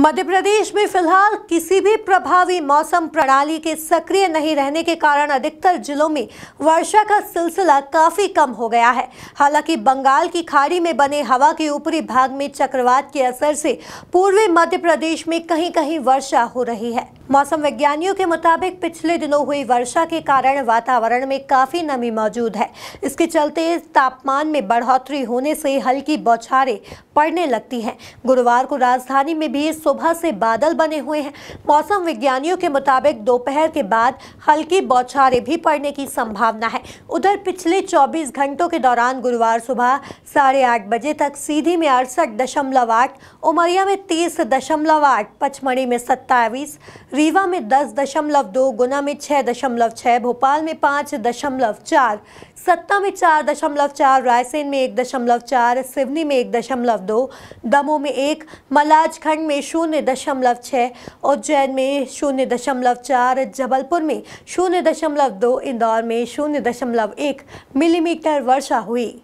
मध्य प्रदेश में फिलहाल किसी भी प्रभावी मौसम प्रणाली के सक्रिय नहीं रहने के कारण अधिकतर जिलों में वर्षा का सिलसिला काफी कम हो गया है हालांकि बंगाल की खाड़ी में बने हवा के ऊपरी भाग में चक्रवात के असर से पूर्वी मध्य प्रदेश में कहीं कहीं वर्षा हो रही है मौसम वैज्ञानियों के मुताबिक पिछले दिनों हुई वर्षा के कारण वातावरण में काफ़ी नमी मौजूद है इसके चलते तापमान में बढ़ोतरी होने से हल्की बौछारें पड़ने लगती हैं गुरुवार को राजधानी में भी सुबह से बादल बने हुए हैं मौसम वैज्ञानियों के मुताबिक दोपहर के बाद हल्की बौछारें भी पड़ने की संभावना है उधर पिछले चौबीस घंटों के दौरान गुरुवार सुबह साढ़े आठ बजे तक सीधी में अड़सठ दशमलव आठ उमरिया में तीस दशमलव आठ पचमढ़ी में सत्ताईस रीवा में दस दशमलव दो गुना में छः दशमलव छः भोपाल में पाँच दशमलव चार सत्ता में चार दशमलव चार रायसेन में एक दशमलव चार सिवनी में एक दशमलव दो दमोह में एक मलाजखंड में शून्य दशमलव छः उज्जैन में शून्य दशमलव चार जबलपुर में शून्य दशमलव दो इंदौर में शून्य दशमलव एक मिलीमीटर वर्षा हुई